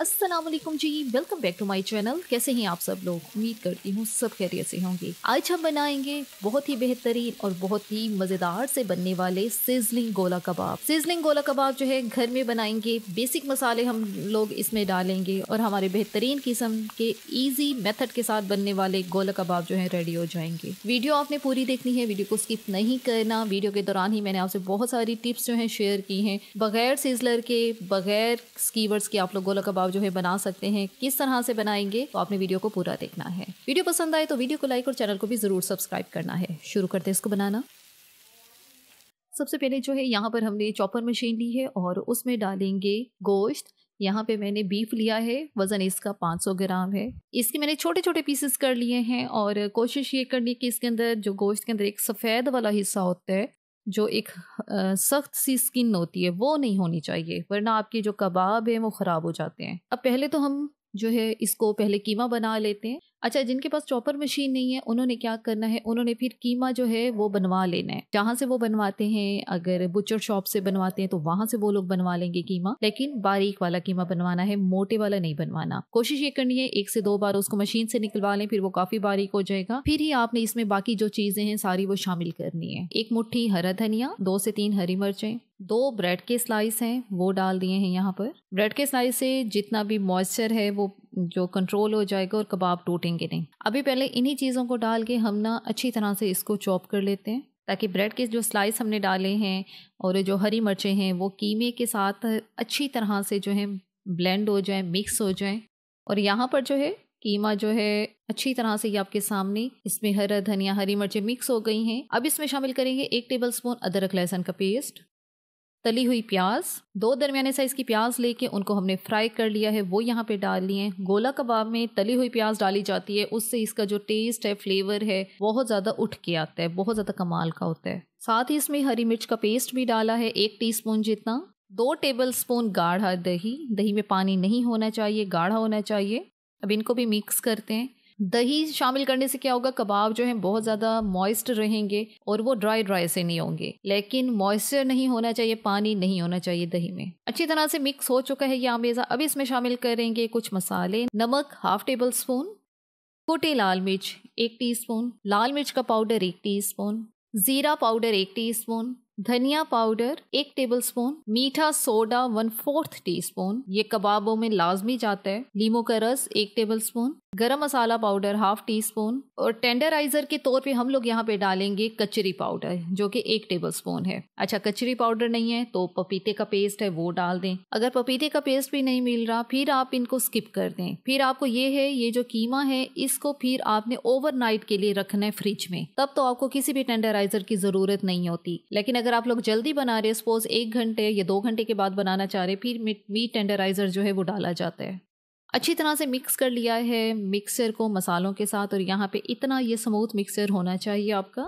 Aslam ji welcome back to my channel कैसे हैं आप सब लोग उम्मीद करती हूँ सब खैरियत से होंगे आज हम बनाएंगे बहुत ही बेहतरीन और बहुत ही मज़ेदार से बनने वाले सिजलिंग गोला कबाब सिजलिंग गोला कबाब जो है घर में बनाएंगे बेसिक मसाले हम लोग इसमें डालेंगे और हमारे बेहतरीन किस्म के ईजी मेथड के साथ बनने वाले गोला कबाब जो है रेडी हो जाएंगे वीडियो आपने पूरी देखनी है वीडियो को स्किप नहीं करना वीडियो के दौरान ही मैंने आपसे बहुत सारी टिप्स जो है शेयर की है बगैर सीजलर के बगैर स्कीवर्स के आप लोग गोला कबाब पुलाव जो है बना सकते हैं किस तरह से बनाएंगे तो आपने वीडियो को पूरा देखना है वीडियो पसंद आए तो वीडियो को लाइक और चैनल को भी ज़रूर सब्सक्राइब करना है शुरू करते हैं इसको बनाना सबसे पहले जो है यहाँ पर हमने चॉपर मशीन ली है और उसमें डालेंगे गोश्त यहाँ पे मैंने बीफ लिया है वज़न इसका 500 ग्राम है इसके मैंने छोटे छोटे पीसेस कर लिए हैं और कोशिश ये करनी कि इसके अंदर जो गोश्त के अंदर एक सफ़ेद वाला हिस्सा होता है जो एक सख्त सी स्किन होती है वो नहीं होनी चाहिए वरना आपके जो कबाब हैं वो ख़राब हो जाते हैं अब पहले तो हम जो है इसको पहले कीमा बना लेते हैं अच्छा जिनके पास चॉपर मशीन नहीं है उन्होंने क्या करना है उन्होंने फिर कीमा जो है वो बनवा लेना है जहाँ से वो बनवाते हैं अगर बुचर शॉप से बनवाते हैं तो वहां से वो लोग बनवा लेंगे कीमा लेकिन बारीक वाला कीमा बनवाना है मोटे वाला नहीं बनवाना कोशिश ये करनी है एक से दो बार उसको मशीन से निकलवा लें फिर वो काफी बारीक हो जाएगा फिर ही आपने इसमें बाकी जो चीजें हैं सारी वो शामिल करनी है एक मुठ्ठी हरा धनिया दो से तीन हरी मिर्चें दो ब्रेड के स्लाइस हैं वो डाल दिए हैं यहाँ पर ब्रेड के स्लाइस से जितना भी मॉइस्चर है वो जो कंट्रोल हो जाएगा और कबाब टूटेंगे नहीं अभी पहले इन्हीं चीज़ों को डाल के हम ना अच्छी तरह से इसको चॉप कर लेते हैं ताकि ब्रेड के जो स्लाइस हमने डाले हैं और जो हरी मिर्चें हैं वो कीमे के साथ अच्छी तरह से जो है ब्लेंड हो जाए मिक्स हो जाए और यहाँ पर जो है कीमा जो है अच्छी तरह से ये आपके सामने इसमें हरा धनिया हरी मिर्चें मिक्स हो गई हैं अब इसमें शामिल करेंगे एक टेबल स्पून अदरक लहसुन का पेस्ट तली हुई प्याज दो दरमियाने साइज़ की प्याज लेके उनको हमने फ्राई कर लिया है वो यहाँ पे डाल लिए गोला कबाब में तली हुई प्याज डाली जाती है उससे इसका जो टेस्ट है फ्लेवर है बहुत ज़्यादा उठ के आता है बहुत ज़्यादा कमाल का होता है साथ ही इसमें हरी मिर्च का पेस्ट भी डाला है एक टी जितना दो टेबल स्पून गाढ़ा दही दही में पानी नहीं होना चाहिए गाढ़ा होना चाहिए अब इनको भी मिक्स करते हैं दही शामिल करने से क्या होगा कबाब जो है बहुत ज़्यादा मॉइस्ट रहेंगे और वो ड्राई ड्राई से नहीं होंगे लेकिन मॉइस्चर नहीं होना चाहिए पानी नहीं होना चाहिए दही में अच्छी तरह से मिक्स हो चुका है ये आमेज़ा अब इसमें शामिल करेंगे कुछ मसाले नमक हाफ टेबल स्पून कोटे लाल मिर्च एक टी लाल मिर्च का पाउडर एक टी जीरा पाउडर एक टी धनिया पाउडर एक टेबलस्पून मीठा सोडा वन फोर्थ टीस्पून ये कबाबों में लाजमी जाता है लीमो का रस एक tablespoon garam masala powder half teaspoon और टेंडराइजर के तौर पे हम लोग यहाँ पे डालेंगे कचरी पाउडर जो कि एक टेबल स्पून है अच्छा कचरी पाउडर नहीं है तो पपीते का पेस्ट है वो डाल दें अगर पपीते का पेस्ट भी नहीं मिल रहा फिर आप इनको स्किप कर दें फिर आपको ये है ये जो कीमा है इसको फिर आपने ओवर के लिए रखना है फ्रिज में तब तो आपको किसी भी टेंडराइजर की जरूरत नहीं होती लेकिन अगर आप लोग जल्दी बना रहे सपोज एक घंटे या दो घंटे के बाद बनाना चाह रहे फिर मीट टेंडराइजर जो है वो डाला जाता है अच्छी तरह से मिक्स कर लिया है मिक्सर को मसालों के साथ और यहाँ पे इतना ये स्मूथ मिक्सर होना चाहिए आपका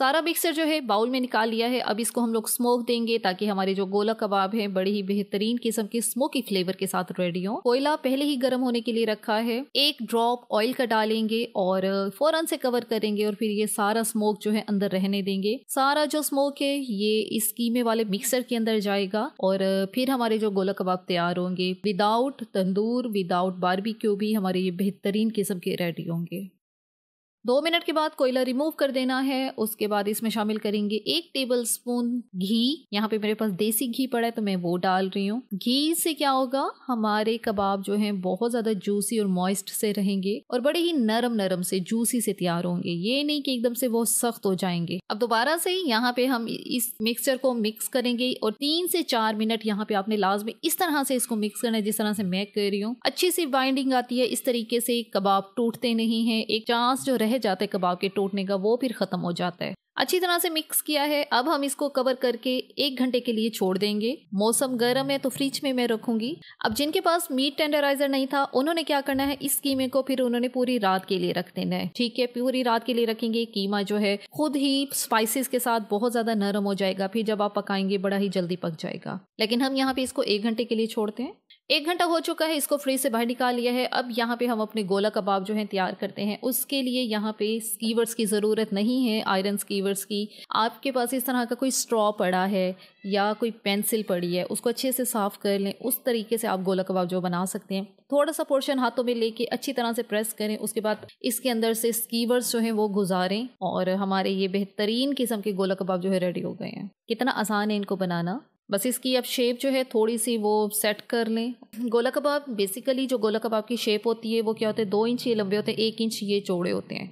सारा मिक्सर जो है बाउल में निकाल लिया है अब इसको हम लोग स्मोक देंगे ताकि हमारे जो गोला कबाब है बड़े ही बेहतरीन किस्म के स्मोकी फ्लेवर के साथ रेडी हो कोयला पहले ही गर्म होने के लिए रखा है एक ड्रॉप ऑयल का डालेंगे और फौरन से कवर करेंगे और फिर ये सारा स्मोक जो है अंदर रहने देंगे सारा जो स्मोक है ये इस कीमे वाले मिक्सर के अंदर जाएगा और फिर हमारे जो गोला कबाब तैयार होंगे विदाउट तंदूर विदाउट बारबी भी हमारे ये बेहतरीन किस्म के रेडी होंगे दो मिनट के बाद कोयला रिमूव कर देना है उसके बाद इसमें शामिल करेंगे एक टेबल स्पून घी यहाँ पे मेरे पास देसी घी पड़ा है तो मैं वो डाल रही हूँ घी से क्या होगा हमारे कबाब जो हैं बहुत ज्यादा जूसी और मॉइस्ट से रहेंगे और बड़े ही नरम नरम से जूसी से तैयार होंगे ये नहीं कि एकदम से वो सख्त हो जाएंगे अब दोबारा से यहाँ पे हम इस मिक्सचर को मिक्स करेंगे और तीन से चार मिनट यहाँ पे आपने लाजमी इस तरह से इसको मिक्स करना है जिस तरह से मैं कर रही हूँ अच्छी सी बाइंडिंग आती है इस तरीके से कबाब टूटते नहीं है एक चांस जो रह रह जाते कबाब के टूटने का वो फिर ख़त्म हो जाता है अच्छी तरह से मिक्स किया है अब हम इसको कवर करके एक घंटे के लिए छोड़ देंगे मौसम गर्म है तो फ्रिज में मैं रखूंगी अब जिनके पास मीट टेंडराइजर नहीं था उन्होंने क्या करना है इस कीमे को फिर उन्होंने पूरी रात के लिए रख देना है ठीक है पूरी रात के लिए रखेंगे कीमा जो है खुद ही स्पाइसिस के साथ बहुत ज्यादा नरम हो जाएगा फिर जब आप पकाएंगे बड़ा ही जल्दी पक जाएगा लेकिन हम यहाँ पे इसको एक घंटे के लिए छोड़ते हैं एक घंटा हो चुका है इसको फ्रिज से बाहर निकाल लिया है अब यहाँ पे हम अपने गोला कबाब जो है तैयार करते हैं उसके लिए यहाँ पे स्कीवर्स की ज़रूरत नहीं है आयरन स्कीवर्स की आपके पास इस तरह का कोई स्ट्रॉ पड़ा है या कोई पेंसिल पड़ी है उसको अच्छे से साफ़ कर लें उस तरीके से आप गोला कबाब जो बना सकते हैं थोड़ा सा पोर्शन हाथों में लेके अच्छी तरह से प्रेस करें उसके बाद इसके अंदर से स्कीवर्स जो हैं वो गुजारें और हमारे ये बेहतरीन किस्म के गोला कबाब जो है रेडी हो गए हैं कितना आसान है इनको बनाना बस इसकी अब शेप जो है थोड़ी सी वो सेट कर लें गोला कबाब बेसिकली जो गोला कबाब की शेप होती है वो क्या होते हैं दो इंच ये लंबे होते हैं एक इंच ये चौड़े होते हैं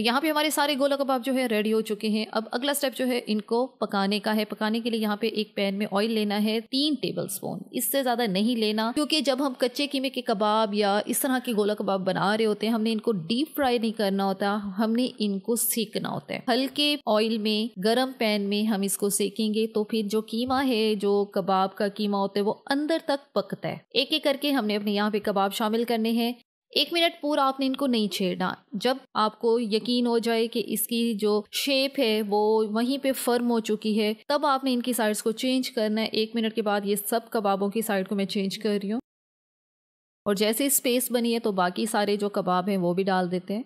यहाँ पे हमारे सारे गोला कबाब जो है रेडी हो चुके हैं अब अगला स्टेप जो है इनको पकाने का है पकाने के लिए यहाँ पे एक पैन में ऑयल लेना है तीन टेबल स्पून इससे ज्यादा नहीं लेना क्योंकि जब हम कच्चे कीमे के कबाब या इस तरह के गोला कबाब बना रहे होते हैं हमने इनको डीप फ्राई नहीं करना होता हमने इनको सेकना होता है हल्के ऑयल में गर्म पैन में हम इसको सेकेंगे तो फिर जो कीमा है जो कबाब का कीमा होता है वो अंदर तक पकता है एक एक करके हमने अपने यहाँ पे कबाब शामिल करने हैं एक मिनट पूरा आपने इनको नहीं छेड़ना जब आपको यकीन हो जाए कि इसकी जो शेप है वो वहीं पे फर्म हो चुकी है तब आपने इनकी साइड्स को चेंज करना है एक मिनट के बाद ये सब कबाबों की साइड को मैं चेंज कर रही हूँ और जैसे स्पेस बनी है तो बाकी सारे जो कबाब हैं वो भी डाल देते हैं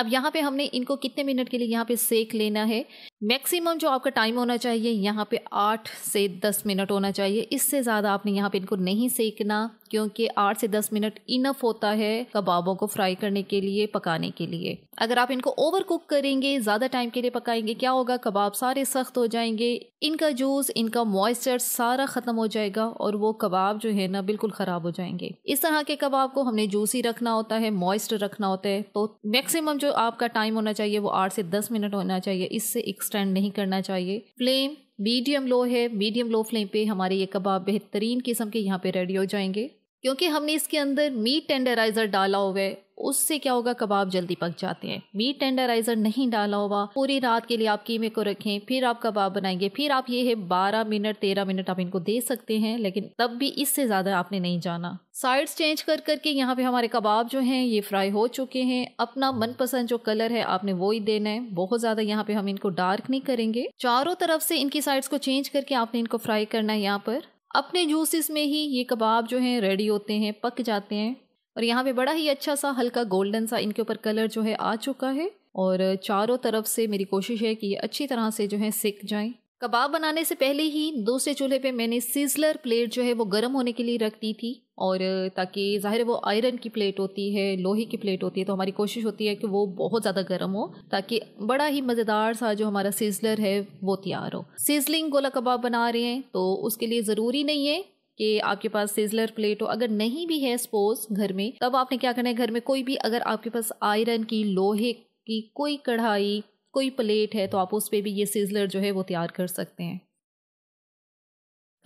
अब यहाँ पे हमने इनको कितने मिनट के लिए यहाँ पे सेक लेना है मैक्सिमम जो आपका टाइम होना चाहिए यहाँ पे आठ से दस मिनट होना चाहिए इससे ज़्यादा आपने यहाँ पे इनको नहीं सेकना क्योंकि आठ से दस मिनट इनफ होता है कबाबों को फ्राई करने के लिए पकाने के लिए अगर आप इनको ओवर कुक करेंगे ज़्यादा टाइम के लिए पकाएंगे क्या होगा कबाब सारे सख्त हो जाएंगे इनका जूस इनका मॉइस्चर सारा ख़त्म हो जाएगा और वो कबाब जो है ना बिल्कुल ख़राब हो जाएंगे इस तरह के कबाब को हमने जूसी रखना होता है मॉइस्ट रखना होता है तो मैक्सिमम जो आपका टाइम होना चाहिए वो आठ से दस मिनट होना चाहिए इससे एक्सटेंड नहीं करना चाहिए फ्लेम मीडियम लो है मीडियम लो फ्लेम पे हमारे ये कबाब बेहतरीन किस्म के यहाँ पे रेडी हो जाएंगे क्योंकि हमने इसके अंदर मीट टेंडराइज़र डाला हुआ है उससे क्या होगा कबाब जल्दी पक जाते हैं मीट टेंडराइज़र नहीं डाला हुआ पूरी रात के लिए आप कीमे को रखें फिर आप कबाब बनाएंगे फिर आप ये है बारह मिनट तेरह मिनट आप इनको दे सकते हैं लेकिन तब भी इससे ज़्यादा आपने नहीं जाना साइड्स चेंज कर करके यहाँ पे हमारे कबाब जो हैं ये फ्राई हो चुके हैं अपना मनपसंद जो कलर है आपने वो ही देना है बहुत ज़्यादा यहाँ पे हम इनको डार्क नहीं करेंगे चारों तरफ से इनकी साइड्स को चेंज करके आपने इनको फ्राई करना है यहाँ पर अपने जूसेस में ही ये कबाब जो हैं रेडी होते हैं पक जाते हैं और यहाँ पे बड़ा ही अच्छा सा हल्का गोल्डन सा इनके ऊपर कलर जो है आ चुका है और चारों तरफ से मेरी कोशिश है कि ये अच्छी तरह से जो है सिक जाएं कबाब बनाने से पहले ही दूसरे चूल्हे पे मैंने सीजलर प्लेट जो है वो गर्म होने के लिए रख दी थी और ताकि ज़ाहिर वो आयरन की प्लेट होती है लोहे की प्लेट होती है तो हमारी कोशिश होती है कि वो बहुत ज़्यादा गर्म हो ताकि बड़ा ही मज़ेदार सा जो हमारा सीजलर है वो तैयार हो सीजलिंग गोला कबाब बना रहे हैं तो उसके लिए ज़रूरी नहीं है कि आपके पास सीजलर प्लेट हो अगर नहीं भी है सपोज घर में तब आपने क्या करना है घर में कोई भी अगर आपके पास आयरन की लोहे की कोई कढ़ाई कोई प्लेट है तो आप उस पर भी ये सीजलर जो है वो तैयार कर सकते हैं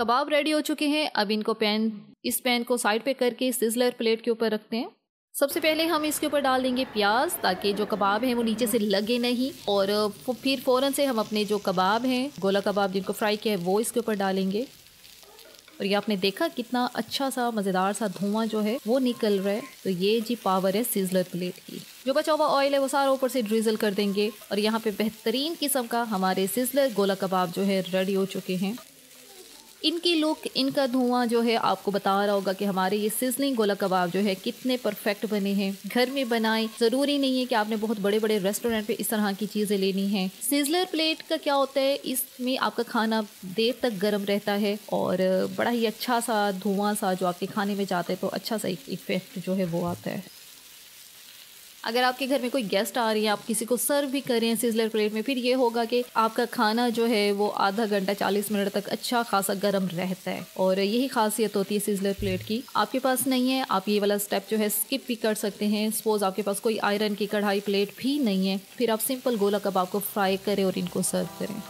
कबाब रेडी हो चुके हैं अब इनको पैन इस पैन को साइड पे करके सिजलर प्लेट के ऊपर रखते हैं सबसे पहले हम इसके ऊपर डाल देंगे प्याज ताकि जो कबाब हैं वो नीचे से लगे नहीं और फिर फ़ौरन से हम अपने जो कबाब हैं गोला कबाब जिनको फ्राई किया है वो इसके ऊपर डालेंगे और ये आपने देखा कितना अच्छा सा मज़ेदार सा धुआं जो है वो निकल रहा है तो ये जी पावर है सीजलर प्लेट की जो बचा हुआ ऑयल है वो सारा ऊपर से ड्रिजल कर देंगे और यहाँ पे बेहतरीन किस्म का हमारे सिजलर गोला कबाब जो है रेडी हो चुके हैं इनकी लुक इनका धुआं जो है आपको बता रहा होगा कि हमारे ये सिजलिंग गोला कबाब जो है कितने परफेक्ट बने हैं घर में बनाएं ज़रूरी नहीं है कि आपने बहुत बड़े बड़े रेस्टोरेंट पे इस तरह की चीज़ें लेनी हैं सिजलर प्लेट का क्या होता है इसमें आपका खाना देर तक गर्म रहता है और बड़ा ही अच्छा सा धुआं सा जो आपके खाने में जाता है तो अच्छा सा इफेक्ट जो है वो आता है अगर आपके घर में कोई गेस्ट आ रही है आप किसी को सर्व भी करें सिजलर प्लेट में फिर ये होगा कि आपका खाना जो है वो आधा घंटा चालीस मिनट तक अच्छा खासा गर्म रहता है और यही खासियत होती है सिजलर प्लेट की आपके पास नहीं है आप ये वाला स्टेप जो है स्किप भी कर सकते हैं सपोज आपके पास कोई आयरन की कढ़ाई प्लेट भी नहीं है फिर आप सिंपल गोला कबाब को फ्राई करें और इनको सर्व करें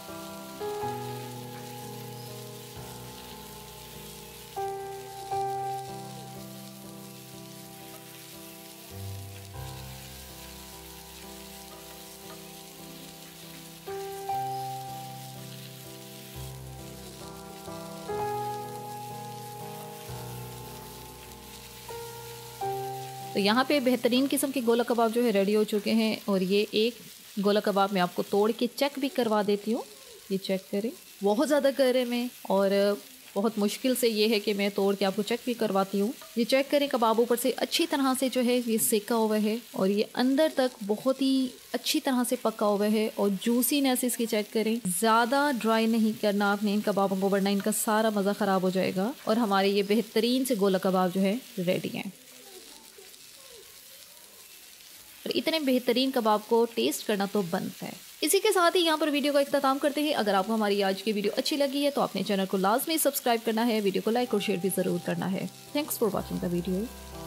तो यहाँ पे बेहतरीन किस्म के गोला कबाब जो है रेडी हो चुके हैं और ये एक गोला कबाब मैं आपको तोड़ के चेक भी करवा देती हूँ ये चेक करें बहुत ज़्यादा रहे मैं और बहुत मुश्किल से ये है कि मैं तोड़ के आपको चेक भी करवाती हूँ ये चेक करें कबाब ऊपर से अच्छी तरह से जो है ये सेका हुआ है और ये अंदर तक बहुत ही अच्छी तरह से पका हुआ है और जूसीनेस इसकी चेक करें ज़्यादा ड्राई नहीं करना आपने इन कबाबों को वरना इनका सारा मज़ा ख़राब हो जाएगा और हमारे ये बेहतरीन से गोला कबाब जो है रेडी हैं इतने बेहतरीन कबाब को टेस्ट करना तो बनता है इसी के साथ ही यहाँ पर वीडियो का इख्ताम करते हैं अगर आपको हमारी आज की वीडियो अच्छी लगी है तो अपने चैनल को लाजमी सब्सक्राइब करना है वीडियो को लाइक और शेयर भी ज़रूर करना है thanks for watching the video